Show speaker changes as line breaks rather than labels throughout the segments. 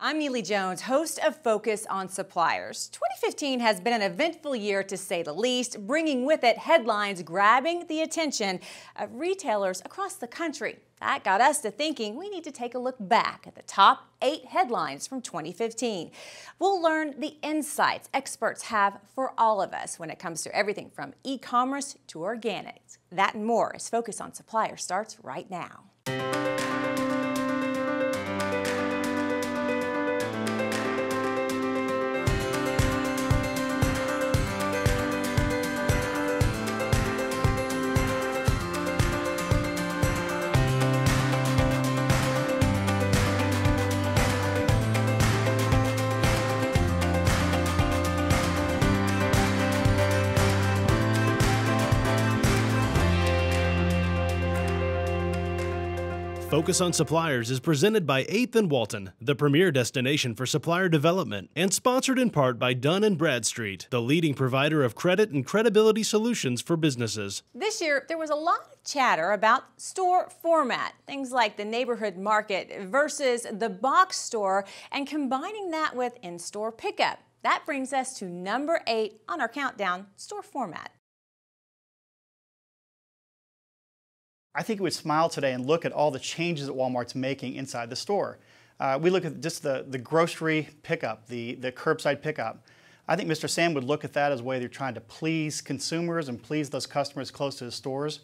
I'm Neely Jones, host of Focus on Suppliers. 2015 has been an eventful year to say the least, bringing with it headlines grabbing the attention of retailers across the country. That got us to thinking we need to take a look back at the top eight headlines from 2015. We'll learn the insights experts have for all of us when it comes to everything from e commerce to organics. That and more as Focus on Supplier starts right now.
Focus on Suppliers is presented by 8th & Walton, the premier destination for supplier development, and sponsored in part by Dunn & Bradstreet, the leading provider of credit and credibility solutions for businesses.
This year, there was a lot of chatter about store format, things like the neighborhood market versus the box store, and combining that with in-store pickup. That brings us to number eight on our countdown, store format.
I think he would smile today and look at all the changes that Walmart's making inside the store. Uh, we look at just the, the grocery pickup, the, the curbside pickup. I think Mr. Sam would look at that as a way they're trying to please consumers and please those customers close to the stores.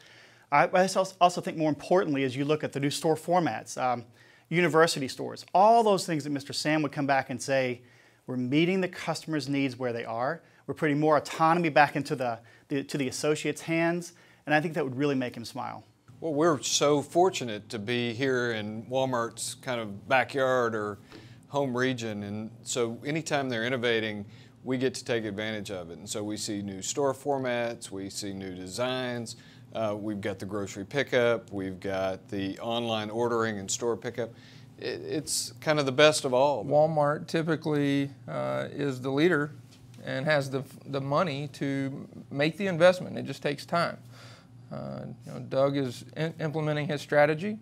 I, I also think more importantly as you look at the new store formats, um, university stores, all those things that Mr. Sam would come back and say, we're meeting the customer's needs where they are. We're putting more autonomy back into the, the to the associate's hands. And I think that would really make him smile.
Well, we're so fortunate to be here in Walmart's kind of backyard or home region. And so anytime they're innovating, we get to take advantage of it. And so we see new store formats, we see new designs. Uh, we've got the grocery pickup, we've got the online ordering and store pickup. It, it's kind of the best of all.
Walmart typically uh, is the leader and has the, the money to make the investment. It just takes time. Uh, you know, Doug is implementing his strategy.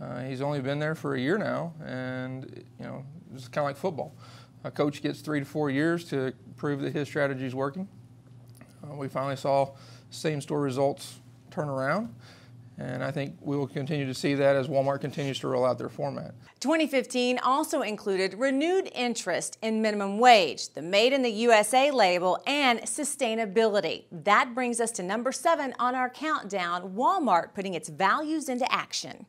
Uh, he's only been there for a year now, and you know, it's kind of like football. A coach gets three to four years to prove that his strategy is working. Uh, we finally saw same store results turn around. And I think we will continue to see that as Walmart continues to roll out their format.
2015 also included renewed interest in minimum wage, the Made in the USA label, and sustainability. That brings us to number seven on our countdown Walmart putting its values into action.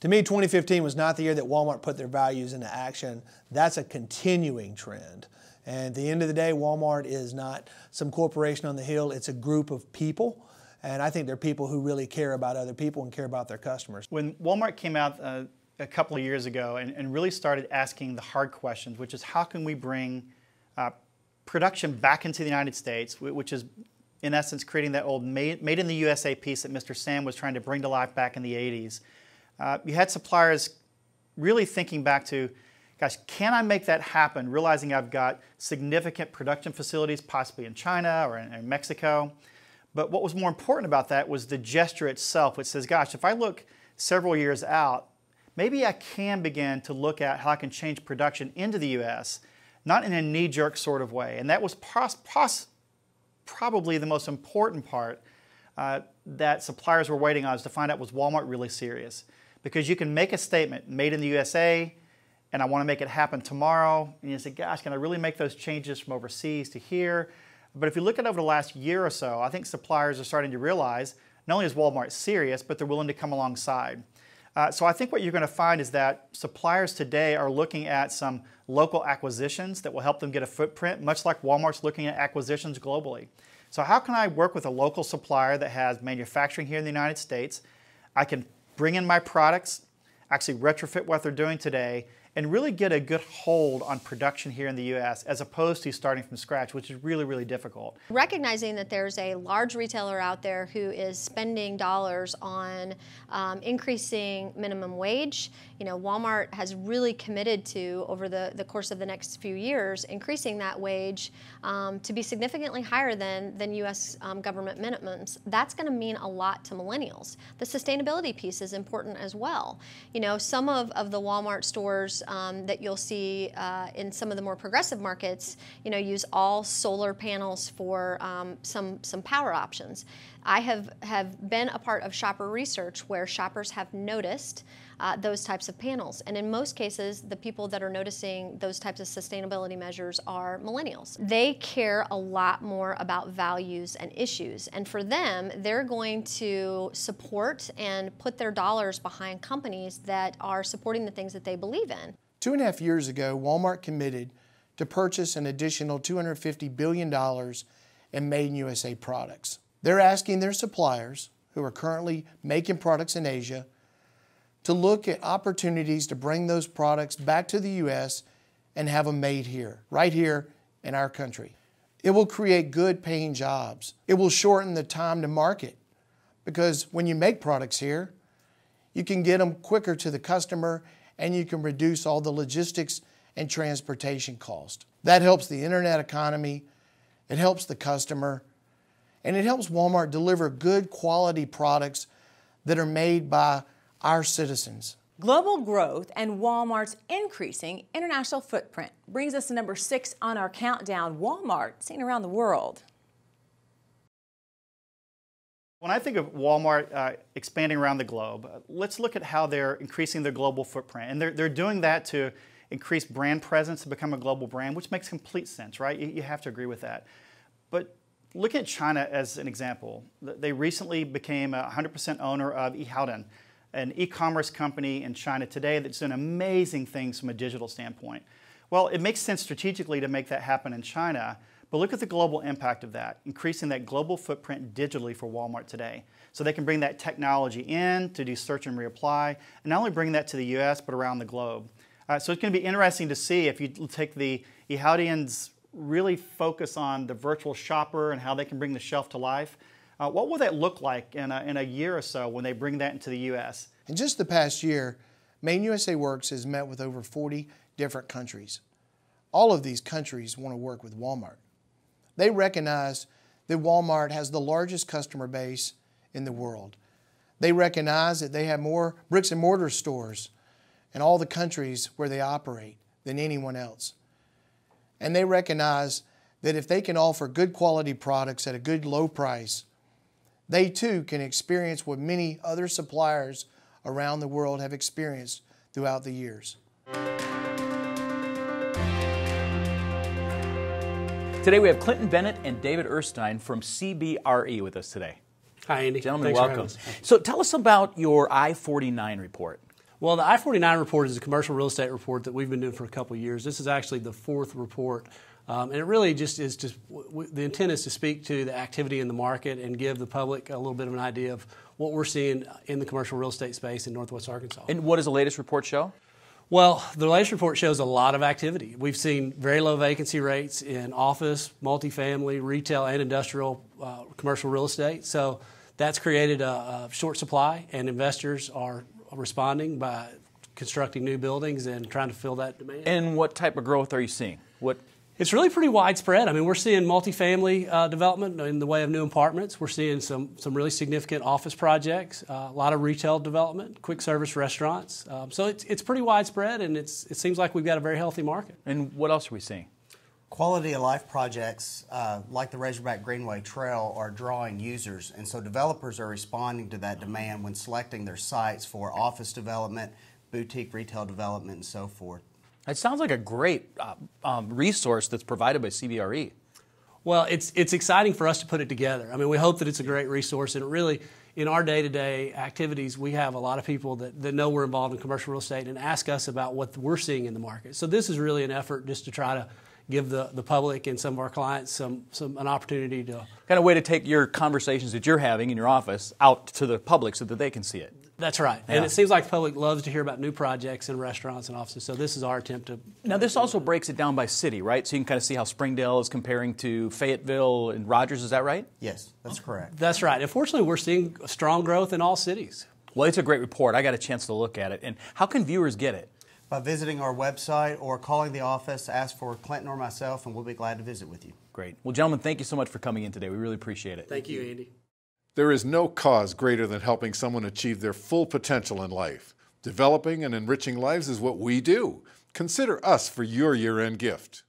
To me, 2015 was not the year that Walmart put their values into action. That's a continuing trend. And at the end of the day, Walmart is not some corporation on the hill, it's a group of people and I think they're people who really care about other people and care about their customers. When
Walmart came out uh, a couple of years ago and, and, really started asking the hard questions, which is how can we bring uh, production back into the United States, which is in essence creating that old made, made, in the USA piece that Mr. Sam was trying to bring to life back in the 80s. Uh, you had suppliers really thinking back to, gosh, can I make that happen? Realizing I've got significant production facilities, possibly in China or in, in Mexico. But what was more important about that was the gesture itself, which says, gosh, if I look several years out, maybe I can begin to look at how I can change production into the U.S., not in a knee jerk sort of way. And that was probably the most important part uh, that suppliers were waiting on is to find out was Walmart really serious? Because you can make a statement made in the USA, and I want to make it happen tomorrow. And you say, gosh, can I really make those changes from overseas to here? But if you look at over the last year or so, I think suppliers are starting to realize not only is Walmart serious, but they're willing to come alongside. Uh, so I think what you're going to find is that suppliers today are looking at some local acquisitions that will help them get a footprint, much like Walmart's looking at acquisitions globally. So how can I work with a local supplier that has manufacturing here in the United States? I can bring in my products, actually retrofit what they're doing today, and really get a good hold on production here in the U.S. as opposed to starting from scratch, which is really, really difficult.
Recognizing that there's a large retailer out there who is spending dollars on um, increasing minimum wage, you know, Walmart has really committed to, over the, the course of the next few years, increasing that wage um, to be significantly higher than, than U.S. Um, government minimums. That's going to mean a lot to millennials. The sustainability piece is important as well. You know, some of, of the Walmart stores um, that you'll see uh, in some of the more progressive markets, you know, use all solar panels for um, some some power options. I have have been a part of shopper research where shoppers have noticed uh, those types of panels. And in most cases, the people that are noticing those types of sustainability measures are millennials. They care a lot more about values and issues. And for them, they're going to support and put their dollars behind companies that are supporting the things that they believe in.
Two and a half years ago, Walmart committed to purchase an additional $250 billion in made in USA products. They're asking their suppliers, who are currently making products in Asia, to look at opportunities to bring those products back to the U.S. and have them made here, right here in our country. It will create good paying jobs. It will shorten the time to market because when you make products here, you can get them quicker to the customer and you can reduce all the logistics and transportation cost. That helps the internet economy, it helps the customer, and it helps Walmart deliver good quality products that are made by our citizens.
Global growth and Walmart's increasing international footprint brings us to number six on our countdown Walmart seen around the world.
When I think of Walmart uh, expanding around the globe, let's look at how they're increasing their global footprint. And they're, they're doing that to increase brand presence to become a global brand, which makes complete sense, right? You, you have to agree with that. But look at China as an example. They recently became a 100% owner of eHowden an e-commerce company in China today that's doing amazing things from a digital standpoint. Well, it makes sense strategically to make that happen in China, but look at the global impact of that, increasing that global footprint digitally for Walmart today. So they can bring that technology in to do search and reapply, and not only bring that to the US, but around the globe. Uh, so it's going to be interesting to see if you take the eHowdians really focus on the virtual shopper and how they can bring the shelf to life. Uh, what will that look like in a, in a year or so when they bring that into the U.S.?
In just the past year, Maine USA Works has met with over 40 different countries. All of these countries want to work with Walmart. They recognize that Walmart has the largest customer base in the world. They recognize that they have more bricks and mortar stores in all the countries where they operate than anyone else. And they recognize that if they can offer good quality products at a good low price, they too can experience what many other suppliers around the world have experienced throughout the years.
Today we have Clinton Bennett and David Erstein from CBRE with us today. Hi, Andy. Gentlemen, Thanks welcome. So tell us about your I 49 report. Well, the I 49 report is a commercial real estate report that we've been doing for a couple years. This is actually the fourth report um, and it really just is just the intent is to speak to the activity in the market and give the public a little bit of an idea of what we're seeing in the commercial real estate space in Northwest Arkansas. And what does the latest report show? Well, the latest report shows a lot of activity. We've seen very low vacancy rates in office, multifamily, retail, and industrial uh, commercial real estate. So that's created a, a, short supply, and investors are responding by constructing new buildings and trying to fill that demand. And what type of growth are you seeing? What it's really pretty widespread. I mean, we're seeing multifamily uh, development in the way of new apartments. We're seeing some, some really significant office projects, uh, a lot of retail development, quick service restaurants. Um, so it's, it's pretty widespread, and it's, it seems like we've got a very healthy market. And what else are we seeing? Quality of life projects uh, like the Razorback Greenway Trail are drawing users, and so developers are responding to that demand when selecting their sites for office development, boutique retail development, and so forth.
It sounds like a great uh, um, resource that's provided by CBRE.
Well, it's it's exciting for us to put it together. I mean, we hope that it's a great resource, and really, in our day-to-day activities, we have a lot of people that, that know we're involved in commercial real estate and ask us about what we're seeing in the market. So this is really an effort just to try to give the, the public and some of our clients some, some an opportunity to kind of way to take your conversations that you're having in your office out to the public so that they can see it that's right. Yeah. And it seems like the public loves to hear about new projects in restaurants and offices. So this is our attempt to. Now, this also breaks it down by city, right? So you can kind of see how Springdale is comparing to Fayetteville and Rogers. Is that right? Yes, that's correct. That's right. Unfortunately, we're seeing strong growth in all cities. Well, it's a great report. I got a chance to look at it. And how can viewers get it? By visiting our website or calling the office, ask for Clinton or myself, and we'll be glad to visit with you.
Great. Well, gentlemen, thank you so much for coming in today. We really appreciate it.
Thank you, Andy.
There is no cause greater than helping someone achieve their full potential in life. Developing and enriching lives is what we do. Consider us for your year end gift.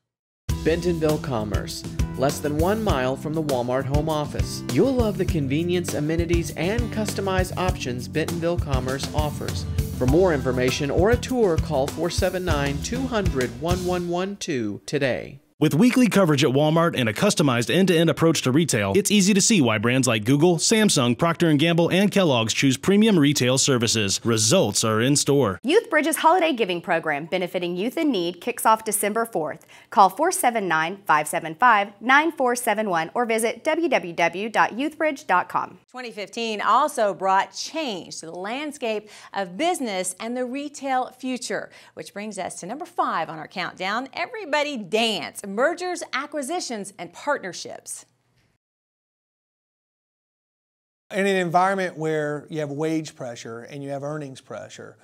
Bentonville Commerce,
less than one mile from the Walmart home office. You'll love the convenience, amenities, and customized options Bentonville Commerce offers. For more information or a tour, call 479 200 1112 today.
With weekly coverage at Walmart and a customized end-to-end approach to retail, it's easy to see why brands like Google, Samsung, Procter & Gamble, and Kellogg's choose premium retail services. Results are in store.
Youth Bridges Holiday Giving Program, benefiting youth in need, kicks off December 4th. Call 479-575-9471 or visit www.youthbridge.com.
2015 also brought change to the landscape of business and the retail future, which brings us to number five on our countdown, Everybody Dance mergers, acquisitions, and partnerships.
In an environment where you have wage pressure and you have earnings pressure,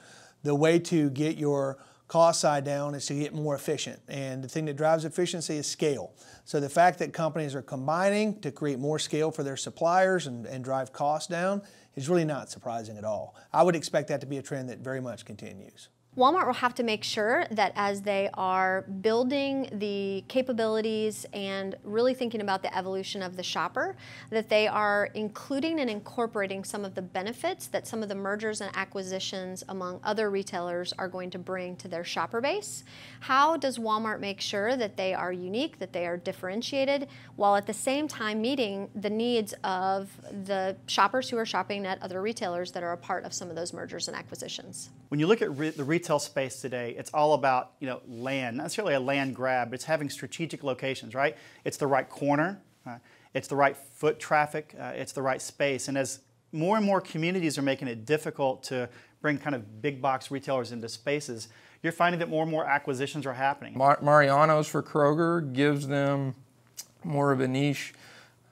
the way to get your cost side down is to get more efficient. And the thing that drives efficiency is scale. So the fact that companies are combining to create more scale for their suppliers and, and drive costs down is really not surprising at all. I would expect that to be a trend that very much continues.
Walmart will have to make sure that as they are building the capabilities and really thinking about the evolution of the shopper, that they are including and incorporating some of the benefits that some of the mergers and acquisitions among other retailers are going to bring to their shopper base. How does Walmart make sure that they are unique, that they are differentiated, while at the same time meeting the needs of the shoppers who are shopping at other retailers that are a part of some of those mergers and acquisitions?
When you look at re the retail retail space today, it's all about you know land, not necessarily a land grab, but it's having strategic locations, right? It's the right corner, uh, it's the right foot traffic, uh, it's the right space. And as more and more communities are making it difficult to bring kind of big box retailers into spaces, you're finding that more and more acquisitions are happening.
Mar Mariano's for Kroger gives them more of a niche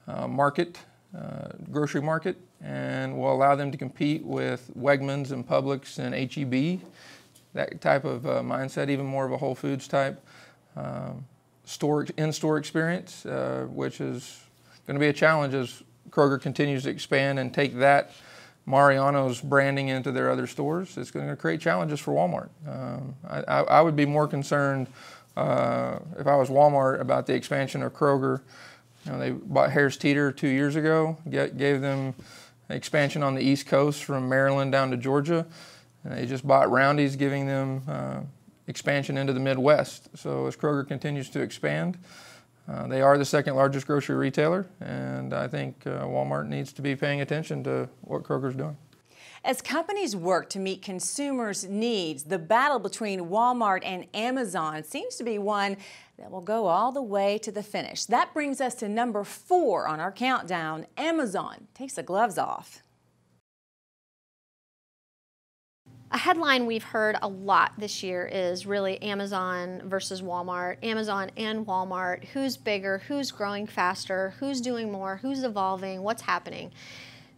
uh, market, uh, grocery market, and will allow them to compete with Wegmans and Publix and HEB that type of uh, mindset, even more of a Whole Foods type um, store in-store experience, uh, which is going to be a challenge as Kroger continues to expand and take that Mariano's branding into their other stores. It's going to create challenges for Walmart. Um, I, I, would be more concerned uh, if I was Walmart about the expansion of Kroger. You know, they bought Harris Teeter two years ago, get, gave them expansion on the East Coast from Maryland down to Georgia. And they just bought Roundy's, giving them uh, expansion into the Midwest. So as Kroger continues to expand, uh, they are the second largest grocery retailer, and I think uh, Walmart needs to be paying attention to what Kroger's doing.
As companies work to meet consumers' needs, the battle between Walmart and Amazon seems to be one that will go all the way to the finish. That brings us to number four on our countdown. Amazon takes the gloves off.
A headline we've heard a lot this year is really Amazon versus Walmart, Amazon and Walmart. Who's bigger? Who's growing faster? Who's doing more? Who's evolving? What's happening?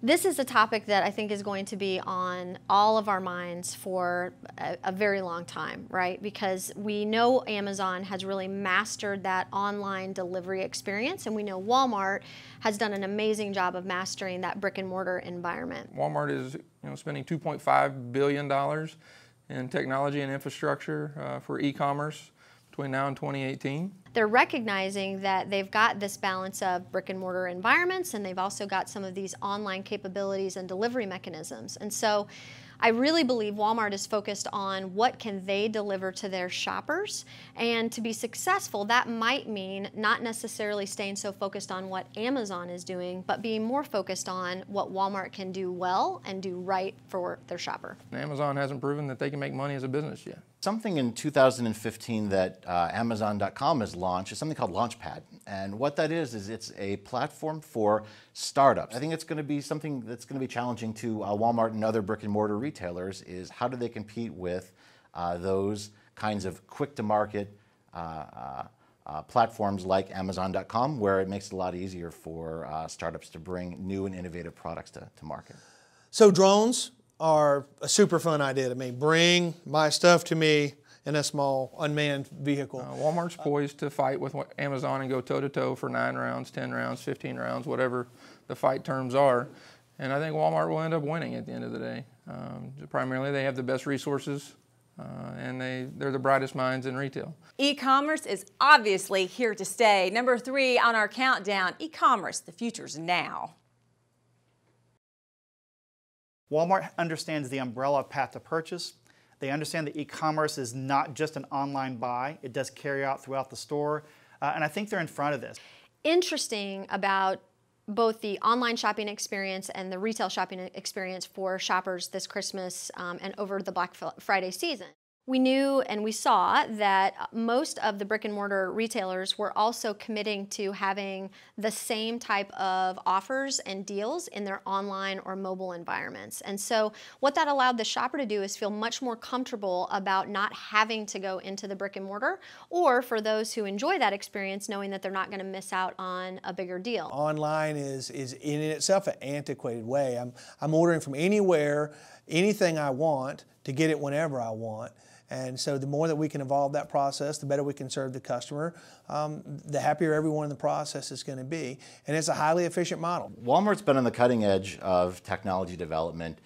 this is a topic that I think is going to be on all of our minds for a, a, very long time, right? Because we know Amazon has really mastered that online delivery experience, and we know Walmart has done an amazing job of mastering that brick and mortar environment.
Walmart is you know, spending $2.5 billion in technology and infrastructure uh, for e commerce between now and 2018?
They're recognizing that they've got this balance of brick and mortar environments and they've also got some of these online capabilities and delivery mechanisms. And so I really believe Walmart is focused on what can they deliver to their shoppers. And to be successful, that might mean not necessarily staying so focused on what Amazon is doing, but being more focused on what Walmart can do well and do right for their shopper.
Amazon hasn't proven that they can make money as a business yet. Something
in 2015 that uh, Amazon.com has launched is something called Launchpad. And what that is, is it's a platform for startups. I think it's going to be something that's going to be challenging to uh, Walmart and other brick and mortar retailers is how do they compete with uh, those kinds of quick to market uh, uh, uh, platforms like Amazon.com, where it makes it a lot easier for startups to bring new and innovative products to, to market.
So drones, are a super fun idea to me. Bring my stuff to me
in a small unmanned vehicle. Uh, Walmart's uh, poised to fight with Amazon and go toe to toe for nine rounds, 10 rounds, 15 rounds, whatever the fight terms are. And I think Walmart will end up winning at the end of the day. Um, primarily, they have the best resources. Uh, and they, they're the brightest minds in retail.
E-commerce is obviously here to stay. Number three on our countdown, e-commerce, the future's now.
Walmart understands the umbrella path to purchase. They understand that e-commerce is not just an online buy. It does carry out throughout the store. Uh, and I think they're in front of this.
Interesting about both the online shopping experience and the retail shopping experience for shoppers this Christmas um, and over the Black Friday season we knew and we saw that most of the brick and mortar retailers were also committing to having the same type of offers and deals in their online or mobile environments. And so what that allowed the shopper to do is feel much more comfortable about not having to go into the brick and mortar or for those who enjoy that experience knowing that they're not going to miss out on a bigger deal.
Online is is in itself an antiquated way. I'm I'm ordering from anywhere anything I want to get it whenever I want. And so the more that we can evolve that process, the better we can serve the customer, um, the happier everyone in the process is going to be.
And it's a highly efficient model. Walmart's been on the cutting edge of technology development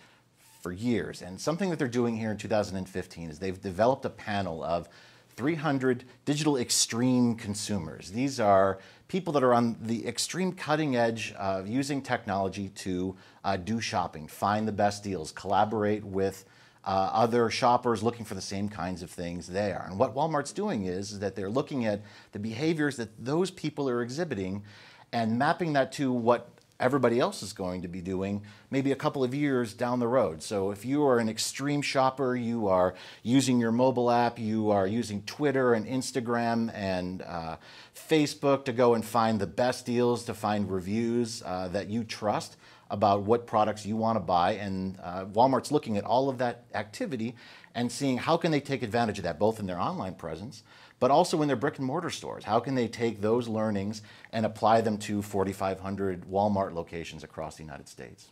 for years. And something that they're doing here in 2015 is they've developed a panel of 300 digital extreme consumers. These are people that are on the extreme cutting edge of using technology to uh, do shopping, find the best deals, collaborate with uh, other shoppers looking for the same kinds of things they are. And what Walmart's doing is, is that they're looking at the behaviors that those people are exhibiting and mapping that to what everybody else is going to be doing maybe a couple of years down the road. So if you are an extreme shopper, you are using your mobile app, you are using Twitter and Instagram and uh, Facebook to go and find the best deals, to find reviews uh, that you trust about what products you want to buy and uh, walmart's looking at all of that activity and seeing how can they take advantage of that both in their online presence but also in their brick and mortar stores. How can they take those learnings and apply them to 4,500 Walmart locations across the United States?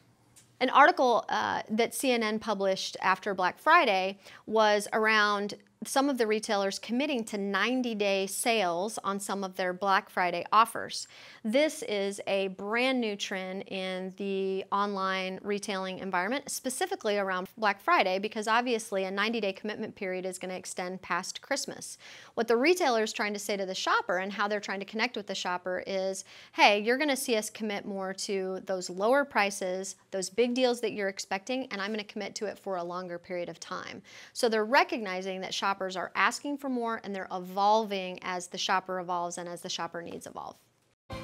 An article uh, that CNN published after Black Friday was around some of the retailers committing to 90 day sales on some of their Black Friday offers. This is a brand new trend in the online retailing environment, specifically around Black Friday, because obviously a 90 day commitment period is going to extend past Christmas. What the retailer is trying to say to the shopper and how they're trying to connect with the shopper is hey, you're going to see us commit more to those lower prices, those big deals that you're expecting, and I'm going to commit to it for a longer period of time. So they're recognizing that shoppers shoppers are asking for more and they're evolving as the shopper evolves and as the shopper needs evolve.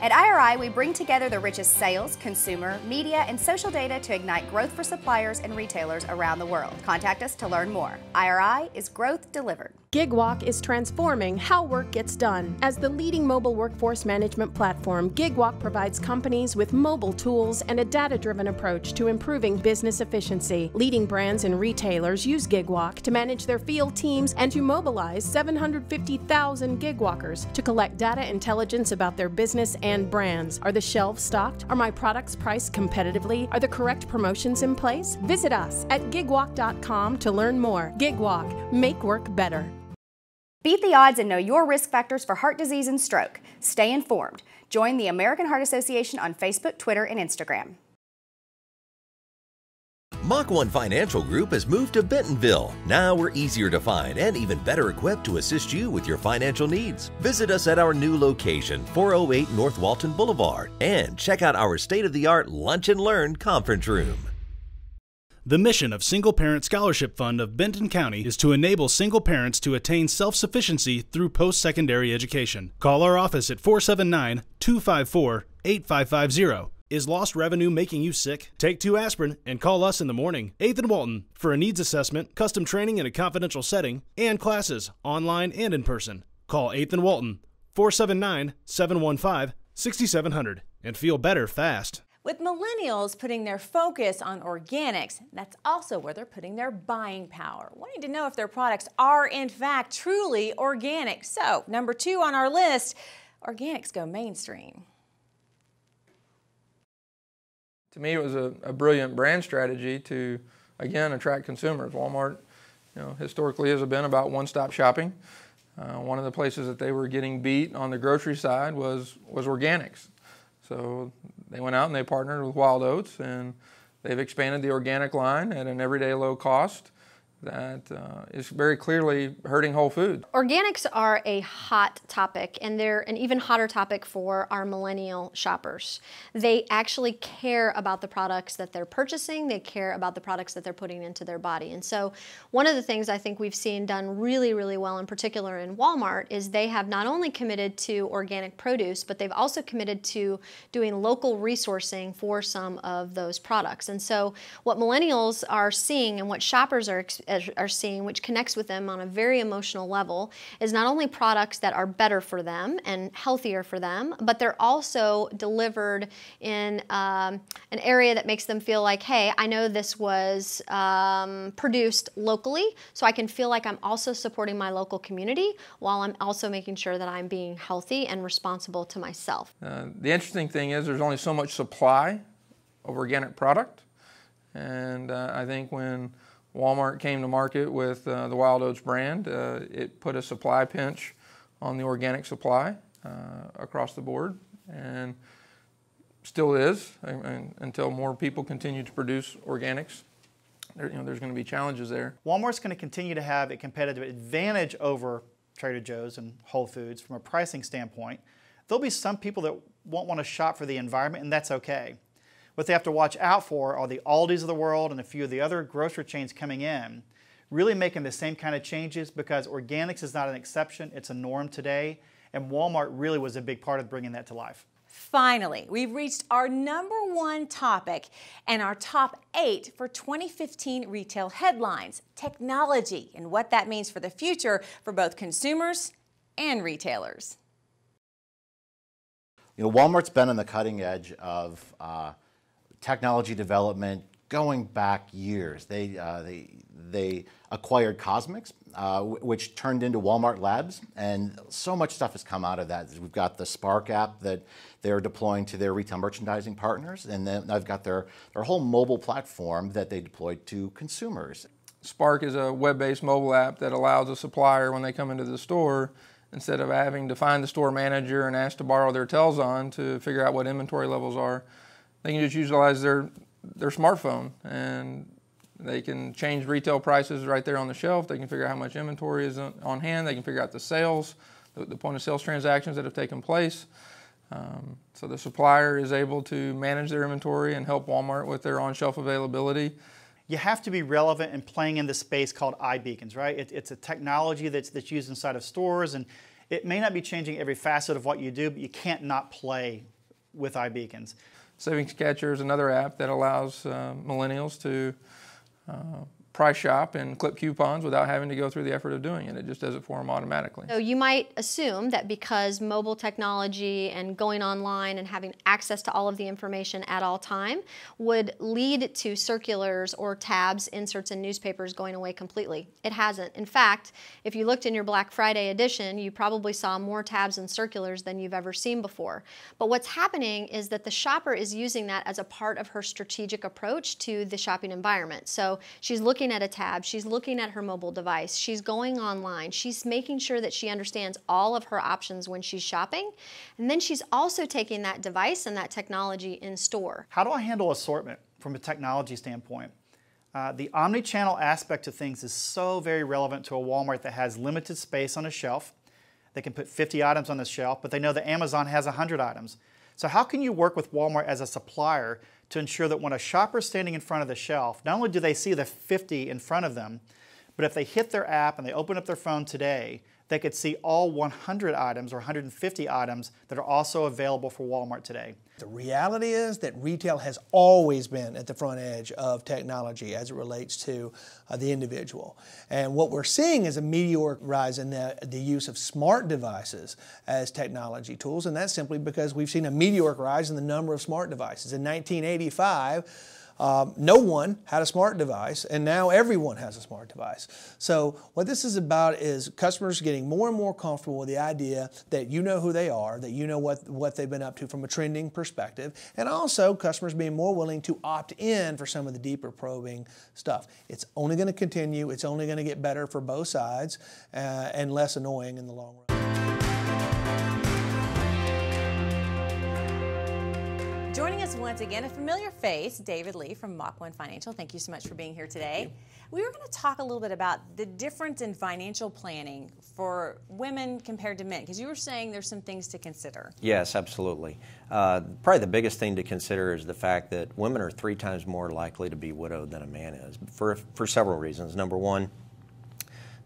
At IRI, we bring together the richest sales, consumer, media, and social data to ignite growth for suppliers and retailers around the world. Contact us to learn more. IRI is growth delivered.
GigWalk is transforming how work gets done. As the leading mobile workforce management platform, GigWalk provides companies with mobile tools and a data-driven approach to improving business efficiency. Leading brands and retailers use GigWalk to manage their field teams and to mobilize 750,000 GigWalkers to collect data intelligence about their business and brands. Are the shelves stocked? Are my products priced competitively? Are the correct promotions in place?
Visit us at gigwalk.com to learn more. GigWalk, make work better. Beat the odds and know your risk factors for heart disease and stroke. Stay informed. Join the American Heart Association on Facebook, Twitter, and Instagram.
Mach 1 Financial Group has moved to Bentonville. Now we're easier to find and even better equipped to assist you with your financial needs. Visit us at our new location, 408 North Walton Boulevard, and check out our state of the art Lunch and Learn conference room.
The mission of Single Parent Scholarship Fund of Benton County is to enable single parents to attain self sufficiency through post secondary education. Call our office at 479 254 8550. Is lost revenue making you sick? Take two aspirin and call us in the morning. Ethan Walton for a needs assessment, custom training in a confidential setting, and classes online and in person. Call Ethan Walton 479 715 6700 and feel better fast.
With millennials putting their focus on organics, that's also where they're putting their buying power, wanting to know if their products are in fact truly organic. So, number two on our list, organics go mainstream.
To me, it was a, a brilliant brand strategy to, again, attract consumers. Walmart, you know, historically has been about one-stop shopping. Uh, one of the places that they were getting beat on the grocery side was, was organics. So they went out and they partnered with Wild Oats and they've expanded the organic line at an everyday low cost that uh, is very clearly hurting Whole Foods.
Organics are a hot topic, and they're an even hotter topic for our millennial shoppers. They actually care about the products that they're purchasing, they care about the products that they're putting into their body. And so, one of the things I think we've seen done really, really well, in particular in Walmart, is they have not only committed to organic produce, but they've also committed to doing local resourcing for some of those products. And so, what millennials are seeing and what shoppers are are seeing, which connects with them on a very emotional level, is not only products that are better for them and healthier for them, but they're also delivered in um, an area that makes them feel like, hey, I know this was um, produced locally, so I can feel like I'm also supporting my local community while I'm also making sure that I'm being healthy and responsible to myself.
Uh, the interesting thing is there's only so much supply of organic product. And uh, I think when Walmart came to market with uh, the Wild Oats brand, uh, it put a supply pinch on the organic supply uh, across the board, and still is I mean, until more people continue to produce organics. There, you know, there's going to be challenges there.
Walmart's going to continue to have a competitive advantage over Trader Joe's and Whole Foods from a pricing standpoint. There'll be some people that won't want to shop for the environment, and that's okay. What they have to watch out for are the Aldis of the world and a few of the other grocery chains coming in, really making the same kind of changes because organics is not an exception, it's a norm today, and Walmart really was a big part of bringing that to life.
Finally, we've reached our number one topic and our top eight for 2015 retail headlines, technology, and what that means for the future for both consumers and retailers.
You know, Walmart's been on the cutting edge of uh, technology development going back years. They, uh, they, they acquired Cosmos, uh, which turned into Walmart Labs, and so much stuff has come out of that. We've got the Spark app that they're deploying to their retail merchandising partners, and then I've got their, their whole mobile platform that they deployed to consumers.
Spark is a web-based mobile app that allows a supplier when they come into the store instead of having to find the store manager and ask to borrow their tells on to figure out what inventory levels are they can just utilize their, their smartphone and they can change retail prices right there on the shelf. They can figure out how much inventory is on hand. They can figure out the sales, the, the point of sales transactions that have taken place. Um, so the supplier is able to manage their inventory and help Walmart with their on-shelf availability. You have to be relevant and playing in this space called iBeacons, right? It, it's a technology that's, that's used
inside of stores and it may not be changing every facet of what you do, but you can't not play
with iBeacons. Savings Catcher is another app that allows uh, millennials to uh, price shop and clip coupons without having to go through the effort of doing it. It just does it for them automatically. So
you might assume that because mobile technology and going online and having access to all of the information at all time would lead to circulars or tabs, inserts in newspapers going away completely. It hasn't. In fact, if you looked in your Black Friday edition, you probably saw more tabs and circulars than you've ever seen before. But what's happening is that the shopper is using that as a part of her strategic approach to the shopping environment. So she's looking looking at a tab, she's looking at her mobile device, she's going online, she's making sure that she understands all of her options when she's shopping, and then she's also taking that device and that technology in store.
How do I handle assortment from a technology standpoint? Uh, the omni-channel aspect of things is so very relevant to a Walmart that has limited space on a shelf. They can put 50 items on the shelf, but they know that Amazon has 100 items. So how can you work with Walmart as a supplier to ensure that when a shopper is standing in front of the shelf, not only do they see the 50 in front of them, but if they hit their app and they open up their phone today, they could see all 100 items or 150 items that are also available for Walmart today.
The reality is that retail has always been at the front edge of technology as it relates to uh, the individual. And what we're seeing is a meteoric rise in the, the use of smart devices as technology tools, and that's simply because we've seen a meteoric rise in the number of smart devices. In 1985, um, no one had a smart device, and now everyone has a smart device. So what this is about is customers getting more and more comfortable with the idea that you know who they are, that you know what, what they've been up to from a trending perspective, and also customers being more willing to opt in for some of the deeper probing stuff. It's only going to continue. It's only going to get better for both sides uh, and less annoying in the long run.
Joining us once again, a familiar face, David Lee from Mach 1 Financial. Thank you so much for being here today. We were going to talk a little bit about the difference in financial planning for women compared to men, because you were saying there's some things to consider.
Yes, absolutely. Uh, probably the biggest thing to consider is the fact that women are three times more likely to be widowed than a man is for, for several reasons. Number one,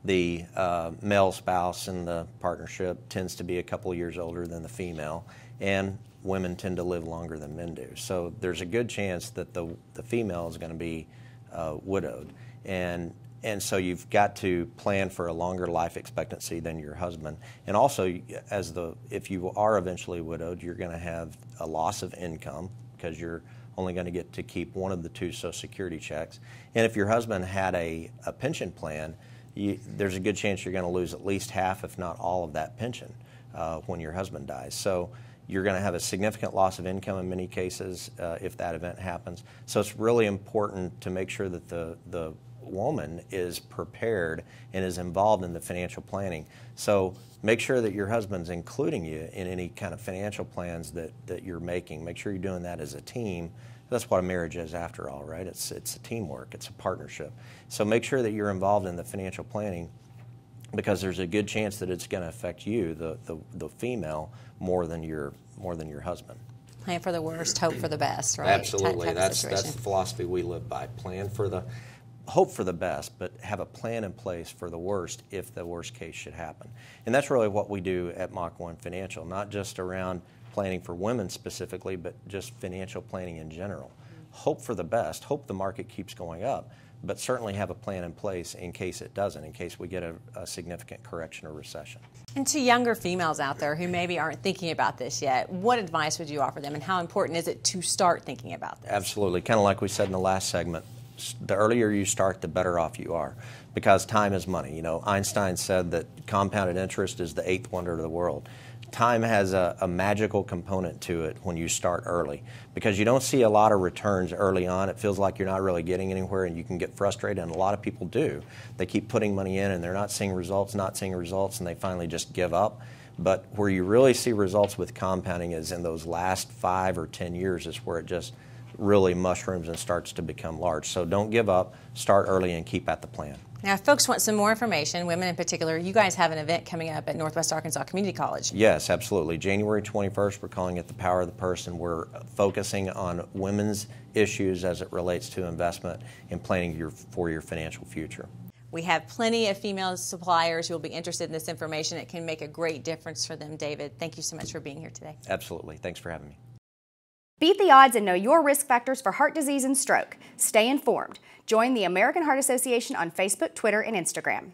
the uh, male spouse in the partnership tends to be a couple years older than the female and women tend to live longer than men do. So there's a good chance that the, the female is going to be uh, widowed. And, and so you've got to plan for a longer life expectancy than your husband. And also, as the, if you are eventually widowed, you're going to have a loss of income because you're only going to get to keep one of the two Social Security checks. And if your husband had a, a pension plan, you, there's a good chance you're going to lose at least half, if not all, of that pension uh, when your husband dies. So you're going to have a significant loss of income in many cases uh, if that event happens. So it's really important to make sure that the, the woman is prepared and is involved in the financial planning. So make sure that your husband's including you in any kind of financial plans that, that you're making. Make sure you're doing that as a team. That's what a marriage is after all, right? It's, it's a teamwork, it's a partnership. So make sure that you're involved in the financial planning because there's a good chance that it's going to affect you, the, the, the, female, more than your more than your husband.
Plan for the worst, hope for the best, right? Absolutely, that's that's the
philosophy we live by. Plan for the hope for the best, but have a plan in place for the worst if the worst case should happen. And that's really what we do at Mach 1 Financial, not just around planning for women specifically, but just financial planning in general. Hope for the best, hope the market keeps going up but certainly have a plan in place in case it doesn't, in case we get a, a, significant correction or recession.
And to younger females out there who maybe aren't thinking about this yet, what advice would you offer them and how important is it to start thinking about
this? Absolutely. Kind of like we said in the last segment, the earlier you start, the better off you are because time is money. You know, Einstein said that compounded interest is the eighth wonder of the world time has a, a, magical component to it when you start early because you don't see a lot of returns early on. It feels like you're not really getting anywhere and you can get frustrated, and a lot of people do. They keep putting money in and they're not seeing results, not seeing results, and they finally just give up. But where you really see results with compounding is in those last five or 10 years, is where it just really mushrooms and starts to become large. So don't give up, start early, and keep at the plan.
Now, if folks want some more information, women in particular, you guys have an event coming up at Northwest Arkansas Community College.
Yes, absolutely. January 21st, we're calling it The Power of the Person. We're focusing on women's issues as it relates to investment and planning your, for your financial future.
We have plenty of female suppliers who will be interested in this information. It can make a great difference for them, David. Thank you so much for being here today.
Absolutely. Thanks for having me.
Beat the odds and know your risk factors for heart disease and stroke. Stay informed. Join the American Heart Association on Facebook, Twitter, and Instagram.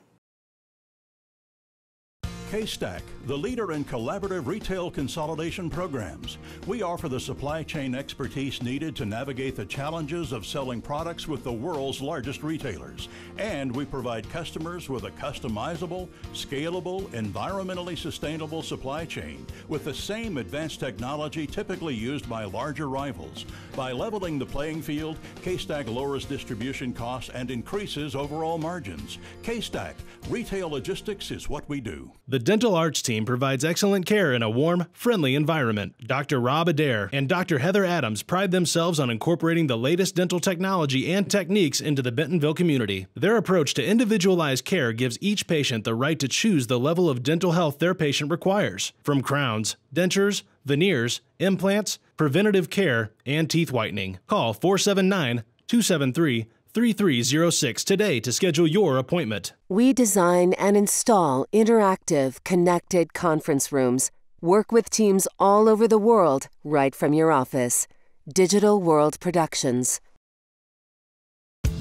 K-Stack the leader in collaborative retail consolidation programs. We offer the supply chain expertise needed to navigate the challenges of selling products with the world's largest retailers. And we provide customers with a customizable, scalable, environmentally sustainable supply chain with the same advanced technology typically used by larger rivals. By leveling the playing field, K-Stack lowers distribution costs and increases overall margins. K-Stack, retail logistics is what we do. The Dental arts team team provides excellent care in a warm, friendly environment. Dr. Rob Adair and Dr. Heather Adams pride themselves on incorporating the latest dental technology and techniques into the Bentonville community. Their approach to individualized care gives each patient the right to choose the level of dental health their patient requires, from crowns, dentures, veneers, implants, preventative care, and teeth whitening. Call 479 273 3306 today to schedule your appointment.
We design and install interactive, connected conference rooms. Work with teams all over the world right from your office. Digital World Productions.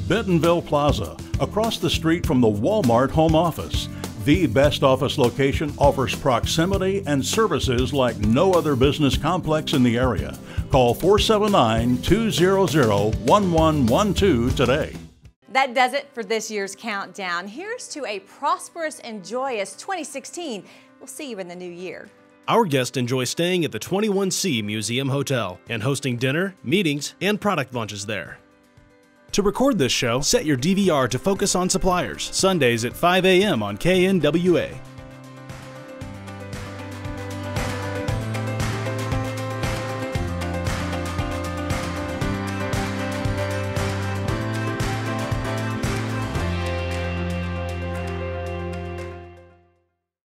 Bentonville Plaza, across the street from the Walmart home office. The best office location offers proximity and services like no other business complex in the area. Call 479 200 1112 today.
That does it for this year's countdown. Here's to a prosperous and joyous 2016. We'll see you in the new year.
Our guests enjoy staying at the 21C Museum Hotel and hosting dinner, meetings, and product launches there. To record this show, set your DVR to Focus on Suppliers, Sundays at 5 a.m. on KNWA.